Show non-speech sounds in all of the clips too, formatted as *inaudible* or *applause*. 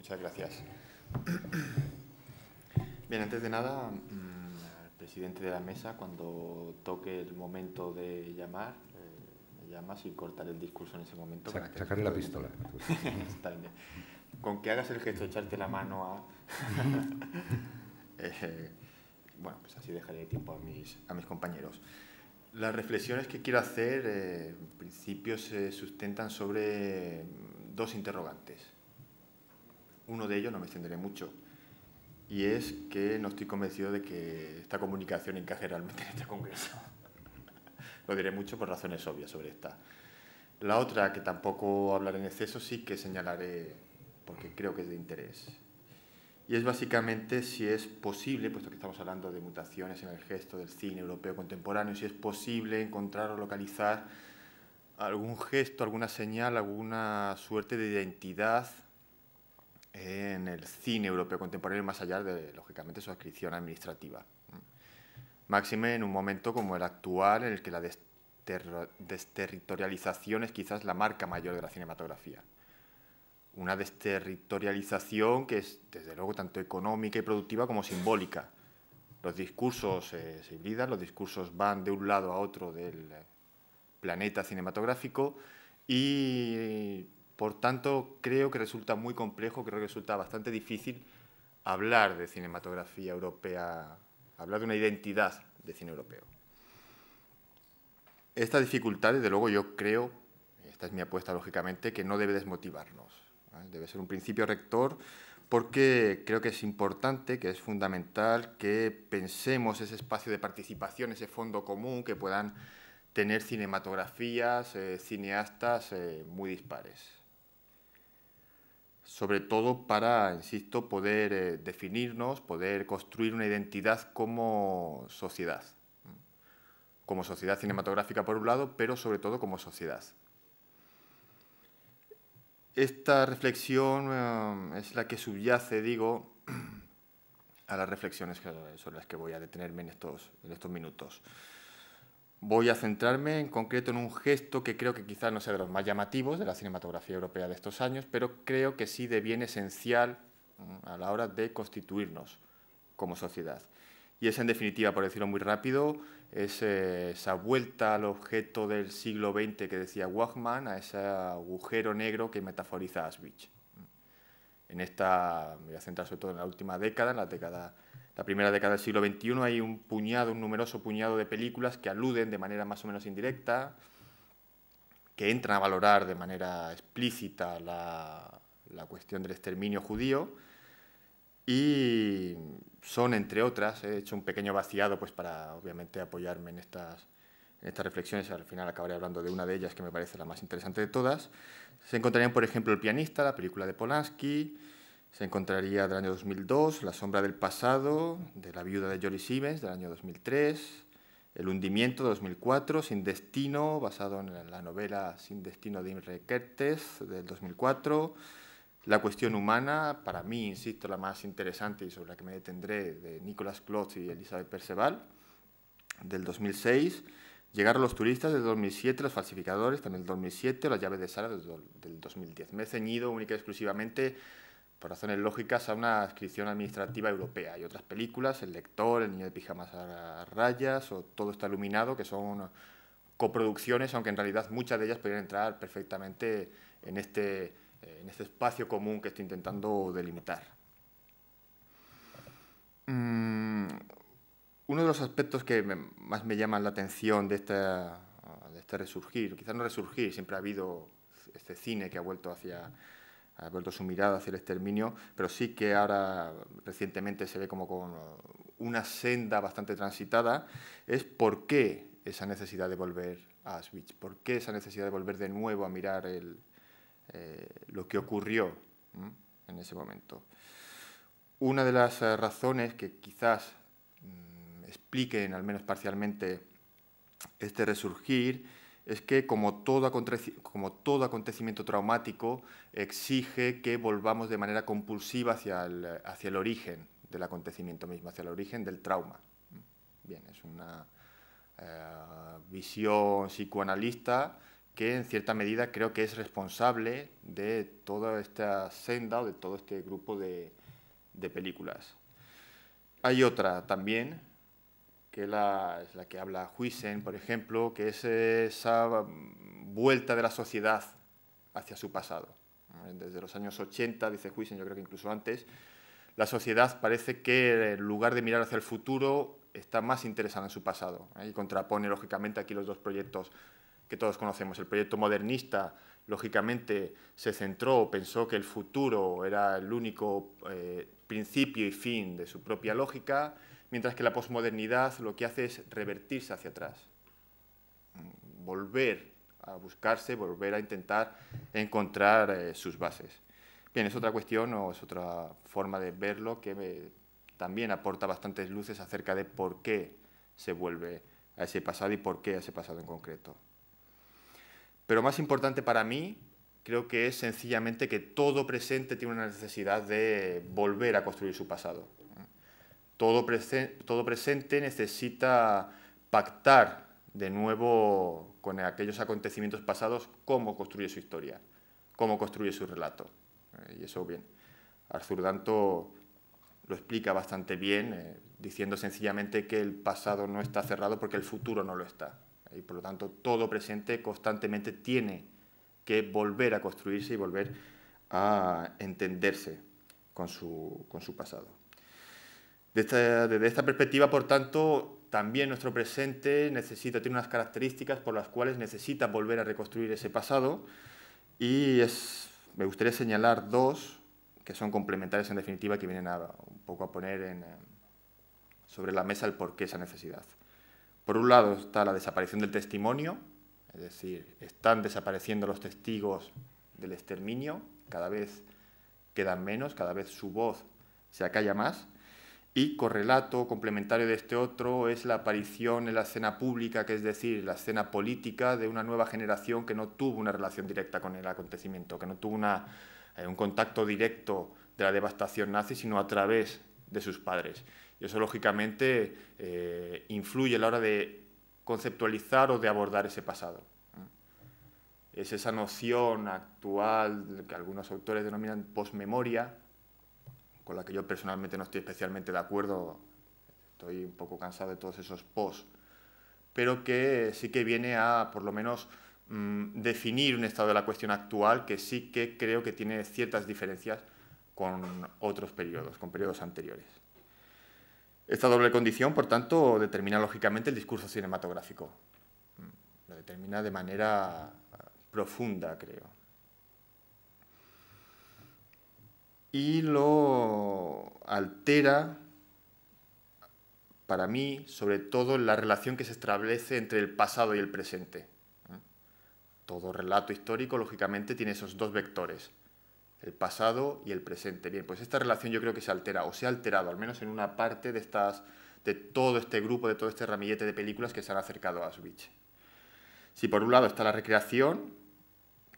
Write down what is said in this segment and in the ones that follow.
Muchas gracias. Bien, antes de nada, al mm, presidente de la mesa, cuando toque el momento de llamar, eh, me llamas sin cortar el discurso en ese momento. sacaré la pistola. Pues. *laughs* Con que hagas el gesto de echarte la mano a... *laughs* Eh, bueno, pues así dejaré tiempo a mis, a mis compañeros. Las reflexiones que quiero hacer, eh, en principio, se sustentan sobre dos interrogantes. Uno de ellos, no me extenderé mucho, y es que no estoy convencido de que esta comunicación encaje realmente en este Congreso. *laughs* Lo diré mucho por razones obvias sobre esta. La otra, que tampoco hablaré en exceso, sí que señalaré porque creo que es de interés. Y es básicamente si es posible, puesto que estamos hablando de mutaciones en el gesto del cine europeo contemporáneo, si es posible encontrar o localizar algún gesto, alguna señal, alguna suerte de identidad en el cine europeo contemporáneo, más allá de, lógicamente, su adscripción administrativa. Máxime en un momento como el actual, en el que la desterritorialización es quizás la marca mayor de la cinematografía. Una desterritorialización que es, desde luego, tanto económica y productiva como simbólica. Los discursos eh, se hibridan, los discursos van de un lado a otro del eh, planeta cinematográfico y por tanto, creo que resulta muy complejo, creo que resulta bastante difícil hablar de cinematografía europea, hablar de una identidad de cine europeo. Esta dificultad, desde luego, yo creo, esta es mi apuesta lógicamente, que no debe desmotivarnos. Debe ser un principio rector porque creo que es importante, que es fundamental que pensemos ese espacio de participación, ese fondo común que puedan tener cinematografías, eh, cineastas eh, muy dispares sobre todo para, insisto, poder eh, definirnos, poder construir una identidad como sociedad, como sociedad cinematográfica por un lado, pero sobre todo como sociedad. Esta reflexión eh, es la que subyace, digo, *clears throat* a las reflexiones sobre las que voy a detenerme en estos minutos. Voy a centrarme en concreto en un gesto que creo que quizás no sea de los más llamativos de la cinematografía europea de estos años, pero creo que sí de bien esencial mm, a la hora de constituirnos como sociedad. Y es en definitiva, por decirlo muy rápido, es eh, esa vuelta al objeto del siglo XX que decía Wachman, a ese agujero negro que metaforiza Auschwitz. En esta, me voy a centrar sobre todo en la última década, en la década la primera década del siglo XXI hay un puñado, un numeroso puñado de películas que aluden de manera más o menos indirecta, que entran a valorar de manera explícita la, cuestión del exterminio judío y son, entre otras, he hecho un pequeño vaciado pues, para obviamente apoyarme en estas, en estas reflexiones, al final acabaré hablando de una de ellas que me parece la más interesante de todas, se encontrarían, por ejemplo, El pianista, la película de Polanski, se encontraría del año 2002, La sombra del pasado, de la viuda de Jolie Siemens, del año 2003, El hundimiento, de 2004, Sin destino, basado en la novela Sin destino de Imre Kertes, del 2004, La cuestión humana, para mí, insisto, la más interesante y sobre la que me detendré, de Nicolas Klotz y Elizabeth Perceval, del 2006, Llegar los turistas del 2007, los falsificadores también del 2007, las llaves de Sara del 2010. Me he ceñido única y exclusivamente por razones lógicas, a una inscripción administrativa europea. Hay otras películas, El Lector, El Niño de Pijamas a Rayas o Todo está Iluminado, que son coproducciones, aunque en realidad muchas de ellas podrían entrar perfectamente en este, en este espacio común que estoy intentando delimitar. Mm, uno de los aspectos que más me llaman la atención de, de este resurgir, quizás no resurgir, siempre ha habido este cine que ha vuelto hacia ha vuelto su mirada hacia el exterminio, pero sí que ahora recientemente se ve como con una senda bastante transitada, es por qué esa necesidad de volver a Auschwitz, por qué esa necesidad de volver de nuevo a mirar eh, lo que ocurrió en ese momento. Una de las eh, razones que quizás mm, expliquen, al menos parcialmente, este resurgir es que como todo, acontecimiento traumático exige que volvamos de manera compulsiva hacia el, origen del acontecimiento mismo, hacia el origen del trauma. Bien, es una eh, visión psicoanalista que en cierta medida creo que es responsable de toda esta senda o de todo este grupo de películas. Hay otra también que es la que habla Huisen, por ejemplo, que es esa mm, vuelta de la sociedad hacia su pasado. Desde los años 80, dice Huisen, yo creo que incluso antes, la sociedad parece que en lugar de mirar hacia el futuro está más interesada en su pasado. ¿eh? Y contrapone, lógicamente, aquí los dos proyectos que todos conocemos. El proyecto modernista, lógicamente, se centró, pensó que el futuro era el único eh, principio y fin de su propia lógica mientras que la posmodernidad lo que hace es revertirse hacia atrás, volver a buscarse, volver a intentar encontrar eh, sus bases. Bien, es otra cuestión o es otra forma de verlo que eh, también aporta bastantes luces acerca de por qué se vuelve a ese pasado y por qué a ese pasado en concreto. Pero más importante para mí creo que es sencillamente que todo presente tiene una necesidad de volver a construir su pasado todo, presente necesita pactar de nuevo con aquellos acontecimientos pasados cómo construye su historia, cómo construye su relato. Eh, y eso bien. Arthur Danto lo explica bastante bien, eh, diciendo sencillamente que el pasado no está cerrado porque el futuro no lo está. Eh, y por lo tanto, todo presente constantemente tiene que volver a construirse y volver a entenderse con con su pasado desde esta perspectiva, por tanto, también nuestro presente necesita, tiene unas características por las cuales necesita volver a reconstruir ese pasado y es, me gustaría señalar dos que son complementarias en definitiva, que vienen a, un poco a poner eh, sobre la mesa el porqué esa necesidad. Por un lado está la desaparición del testimonio, es decir, están desapareciendo los testigos del exterminio, cada vez quedan menos, cada vez su voz se acalla más. Y correlato, complementario de este otro, es la aparición en la escena pública, que es decir, la escena política de una nueva generación que no tuvo una relación directa con el acontecimiento, que no tuvo eh, un contacto directo de la devastación nazi, sino a través de sus padres. Y eso, lógicamente, eh, influye a la hora de conceptualizar o de abordar ese pasado. Es esa noción actual que algunos autores denominan «postmemoria», con la que yo personalmente no estoy especialmente de acuerdo, estoy un poco cansado de todos esos posts, pero que sí que viene a, por lo menos, mm, definir un estado de la cuestión actual que sí que creo que tiene ciertas diferencias con otros periodos, con periodos anteriores. Esta doble condición, por tanto, determina lógicamente el discurso cinematográfico. Mm, lo determina de manera ah, profunda, creo. y lo altera, para mí, sobre todo la relación que se establece entre el pasado y el presente. Todo relato histórico, lógicamente, tiene esos dos vectores, el pasado y el presente. Bien, pues esta relación yo creo que se altera, o se ha alterado, al menos en una parte de, estas, de todo este grupo, de todo este ramillete de películas que se han acercado a Switch. Si por un lado está la recreación,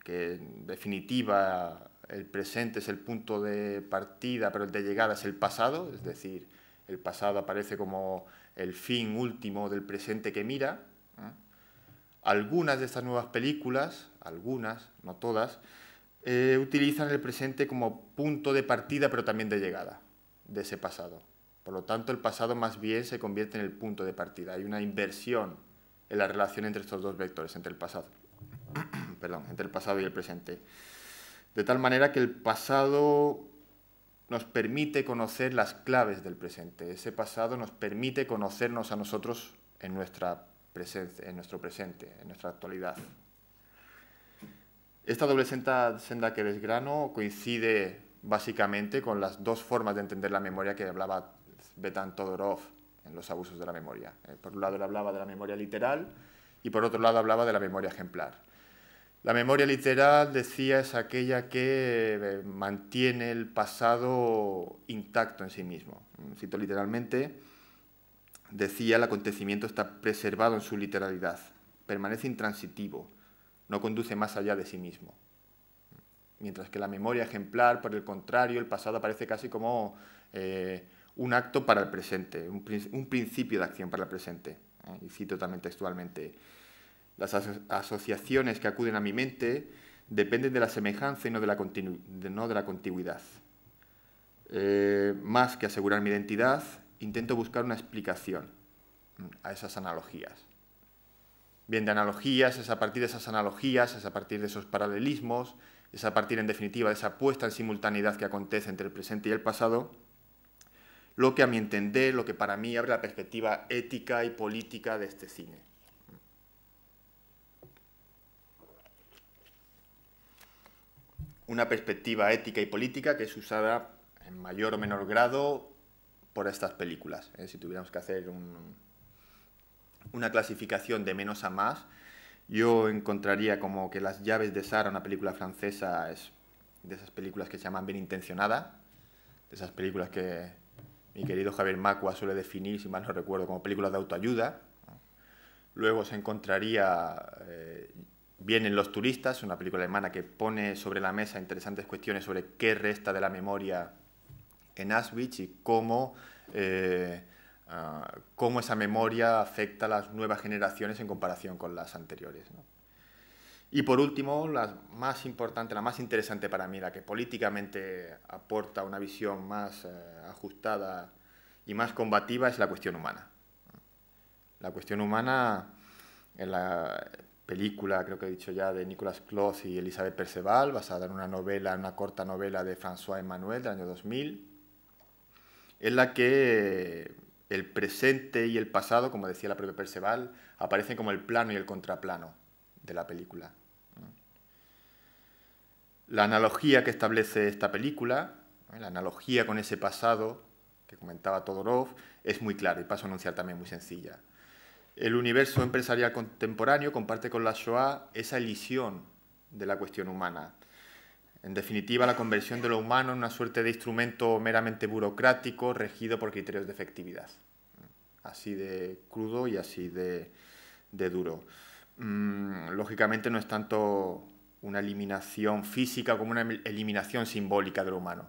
que en definitiva el presente es el punto de partida, pero el de llegada es el pasado, es decir, el pasado aparece como el fin último del presente que mira. Algunas de estas nuevas películas, algunas, no todas, eh, utilizan el presente como punto de partida, pero también de llegada de ese pasado. Por lo tanto, el pasado más bien se convierte en el punto de partida. Hay una inversión en la relación entre estos dos vectores, entre el pasado, *coughs* perdón, entre el pasado y el presente de tal manera que el pasado nos permite conocer las claves del presente. Ese pasado nos permite conocernos a nosotros en, nuestra en nuestro presente, en nuestra actualidad. Esta doble senda, senda que desgrano coincide básicamente con las dos formas de entender la memoria que hablaba Betan Todorov en los abusos de la memoria. Eh, por un lado él hablaba de la memoria literal y por otro lado hablaba de la memoria ejemplar. La memoria literal, decía, es aquella que eh, mantiene el pasado intacto en sí mismo. Cito literalmente, decía, el acontecimiento está preservado en su literalidad, permanece intransitivo, no conduce más allá de sí mismo. Mientras que la memoria ejemplar, por el contrario, el pasado aparece casi como eh, un acto para el presente, un, principio de acción para el presente. ¿eh? Y cito también textualmente. Las asociaciones que acuden a mi mente dependen de la semejanza y no de la, de, no de la contigüidad. Eh, más que asegurar mi identidad, intento buscar una explicación a esas analogías. Bien, de analogías, es a partir de esas analogías, es a partir de esos paralelismos, es a partir, en definitiva, de esa puesta en simultaneidad que acontece entre el presente y el pasado, lo que a mi entender, lo que para mí abre la perspectiva ética y política de este cine. una perspectiva ética y política que es usada en mayor o menor grado por estas películas. ¿eh? Si tuviéramos que hacer una clasificación de menos a más, yo encontraría como que Las llaves de Sara, una película francesa, es de esas películas que se llaman bien intencionada, de esas películas que mi querido Javier Macua suele definir, si mal no recuerdo, como películas de autoayuda. Luego se encontraría eh, Vienen los turistas, una película alemana que pone sobre la mesa interesantes cuestiones sobre qué resta de la memoria en Auschwitz y cómo, eh, ah, esa memoria afecta a las nuevas generaciones en comparación con las anteriores. Y por último, la más importante, la más interesante para mí, la que políticamente aporta una visión más eh, ajustada y más combativa, es la cuestión humana. La cuestión humana, en la, película, creo que he dicho ya, de Nicolas Claus y Elizabeth Perceval, basada en una novela, una corta novela de François Emmanuel del año 2000, en la que eh, el presente y el pasado, como decía la propia Perceval, aparecen como el plano y el contraplano de la película. Mm. La analogía que establece esta película, la analogía con ese pasado que comentaba Todorov, es muy clara y paso a anunciar también muy sencilla. El universo empresarial contemporáneo comparte con la Shoah esa elisión de la cuestión humana. En definitiva, la conversión de lo humano en una suerte de instrumento meramente burocrático regido por criterios de efectividad. Así de crudo y así de, duro. Mm, lógicamente no es tanto una eliminación física como una eliminación simbólica de lo humano.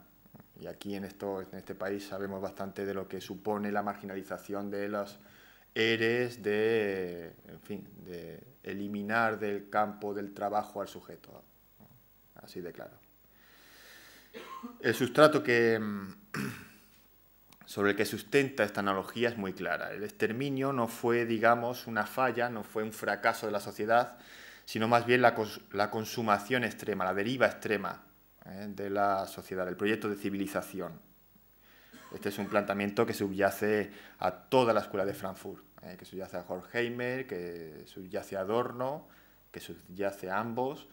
Y aquí en, esto, en este país sabemos bastante de lo que supone la marginalización de los eres de, en fin, de eliminar del campo del trabajo al sujeto. Así de claro. El sustrato mm, sobre el que sustenta esta analogía es muy clara. El exterminio no fue, digamos, una falla, no fue un fracaso de la sociedad, sino más bien la, consumación extrema, la deriva extrema ¿eh? de la sociedad, el proyecto de civilización. Este es un planteamiento que subyace a toda la escuela de Frankfurt, eh, que subyace a Horkheimer, que subyace a Adorno, que subyace a ambos,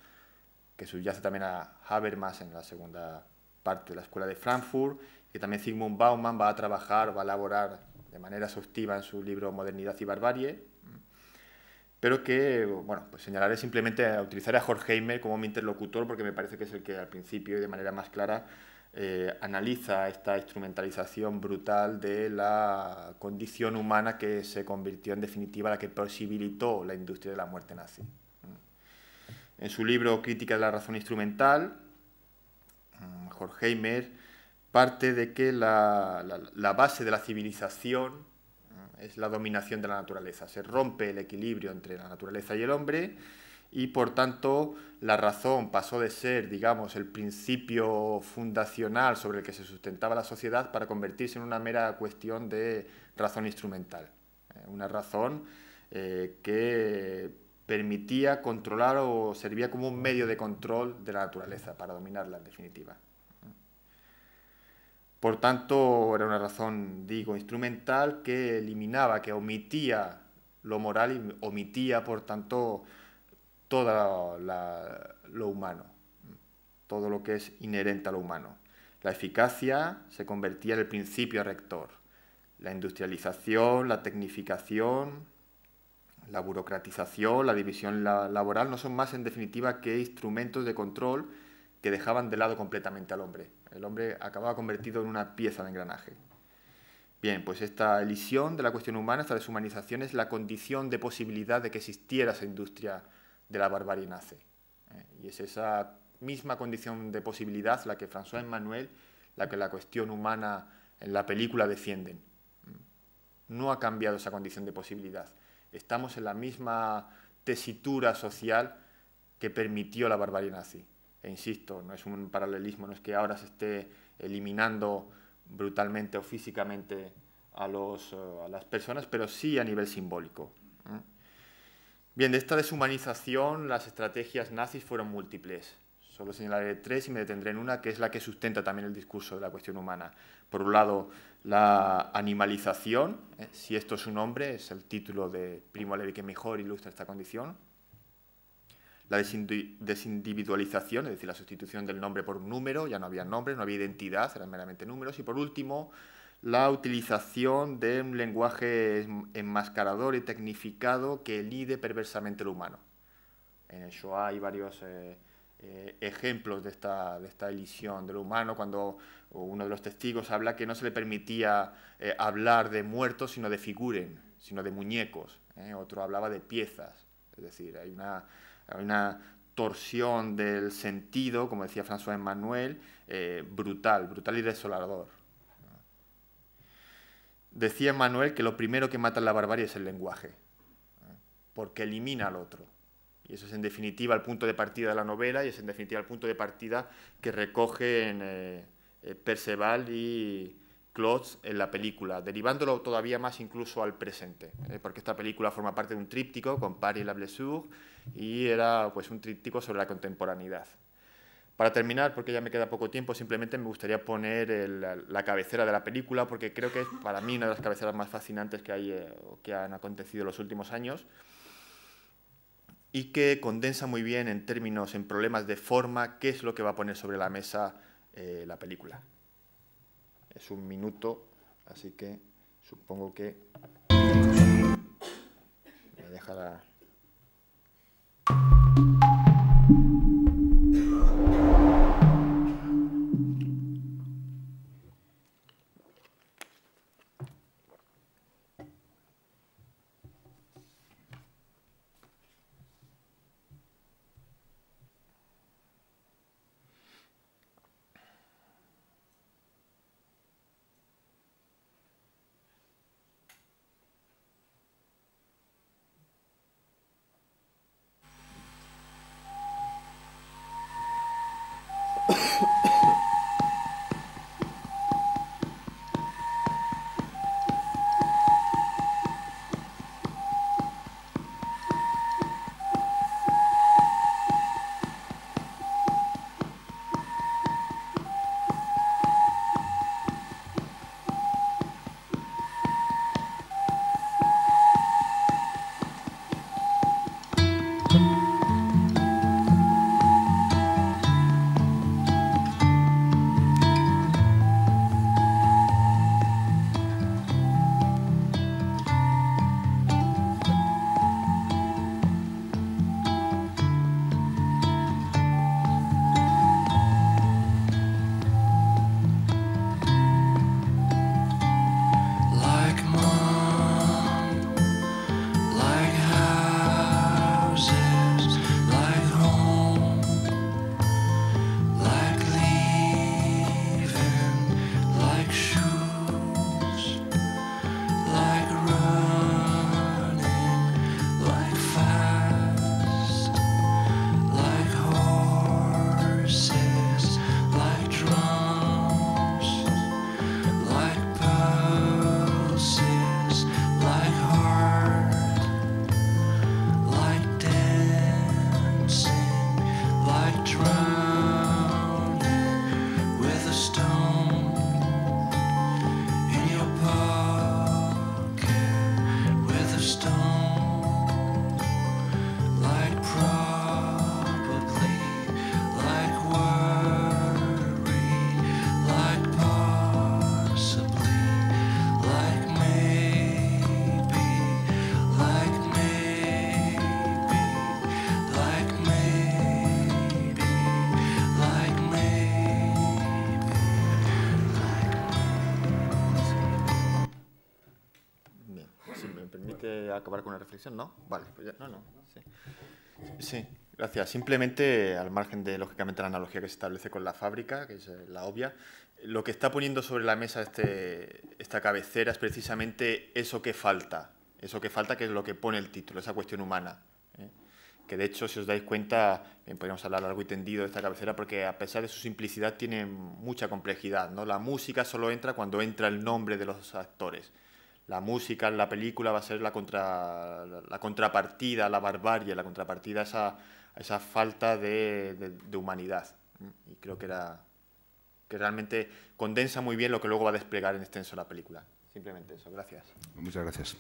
que subyace también a Habermas en la segunda parte de la escuela de Frankfurt, que también Sigmund Baumann va a trabajar, va a elaborar de manera exhaustiva en su libro Modernidad y Barbarie, pero que, bueno, pues señalaré simplemente a utilizar a Horkheimer como mi interlocutor porque me parece que es el que al principio y de manera más clara eh, analiza esta instrumentalización brutal de la condición humana que se convirtió en definitiva la que posibilitó la industria de la muerte nazi. Mm. En su libro Crítica de la razón instrumental, Jorge mm, Heimer... parte de que la base de la civilización mm, es la dominación de la naturaleza. Se rompe el equilibrio entre la naturaleza y el hombre y por tanto la razón pasó de ser, digamos, el principio fundacional sobre el que se sustentaba la sociedad para convertirse en una mera cuestión de razón instrumental. Eh, una razón eh, que permitía controlar o servía como un medio de control de la naturaleza para dominarla en definitiva. Por tanto, era una razón, digo, instrumental que eliminaba, que omitía lo moral y omitía, por tanto, todo lo humano, todo lo que es inherente a lo humano. La eficacia se convertía en el principio rector. La industrialización, la tecnificación, la burocratización, la división laboral no son más en definitiva que instrumentos de control que dejaban de lado completamente al hombre. El hombre acababa convertido en una pieza de engranaje. Bien, pues esta elisión de la cuestión humana, esta deshumanización, es la condición de posibilidad de que existiera esa industria de la barbarie nace. ¿eh? Y es esa misma condición de posibilidad la que François Emmanuel, la que la cuestión humana en la película defienden. ¿eh? No ha cambiado esa condición de posibilidad. Estamos en la misma tesitura social que permitió la barbarie nazi. E insisto, no es un paralelismo, no es que ahora se esté eliminando brutalmente o físicamente a, eh, las personas, pero sí a nivel simbólico. Bien, de esta deshumanización las estrategias nazis fueron múltiples. Solo señalaré tres y me detendré en una, que es la que sustenta también el discurso de la cuestión humana. Por un lado, la animalización, ¿eh? si esto es un hombre, es el título de Primo Levi que mejor ilustra esta condición. La desindividualización, es decir, la sustitución del nombre por un número, ya no había nombre, no había identidad, eran meramente números. Y por último, la utilización de un lenguaje enmascarador y tecnificado que elide perversamente lo humano. En el Shoah hay varios eh, eh, ejemplos de esta, de esta humano, cuando uno de los testigos habla que no se le permitía eh, hablar de muertos, sino de figuren, sino de muñecos. Otro hablaba de piezas. Es decir, hay una, torsión del sentido, como decía François Emmanuel, brutal, brutal y desolador. Decía Manuel que lo primero que mata la barbarie es el lenguaje, ¿eh? porque elimina al otro. Y eso es en definitiva el punto de partida de la novela y es en definitiva el punto de partida que recogen en eh, eh, Perceval y Klotz en la película, derivándolo todavía más incluso al presente, porque esta película forma parte de un tríptico con Paris y la Blessure y era pues un tríptico sobre la contemporaneidad. Para terminar, porque ya me queda poco tiempo, simplemente me gustaría poner la, cabecera de la película, porque creo que es para mí una de las cabeceras más fascinantes que, hay, eh, que han acontecido en los últimos años y que condensa muy bien en términos, en problemas de forma, qué es lo que va a poner sobre la mesa eh, la película. Es un minuto, así que supongo que me dejará... con una reflexión, ¿no? Vale, pues ya, no, no. Sí. sí. gracias. Simplemente, al margen de, lógicamente, la analogía que se establece con la fábrica, que es eh, la obvia, lo que está poniendo sobre la mesa este, esta cabecera es precisamente eso que falta, eso que falta que es lo que pone el título, esa cuestión humana. ¿eh? Que de hecho, si os dais cuenta, podríamos hablar largo y tendido de esta cabecera porque a pesar de su simplicidad tiene mucha complejidad. ¿no? La música solo entra cuando entra el nombre de los actores la música en la película va a ser la, contra, la contrapartida, la barbarie, la contrapartida a esa, esa falta de, de, de, humanidad. Y creo que, era, que realmente condensa muy bien lo que luego va a desplegar en extenso este la película. Simplemente eso, gracias. Muchas gracias.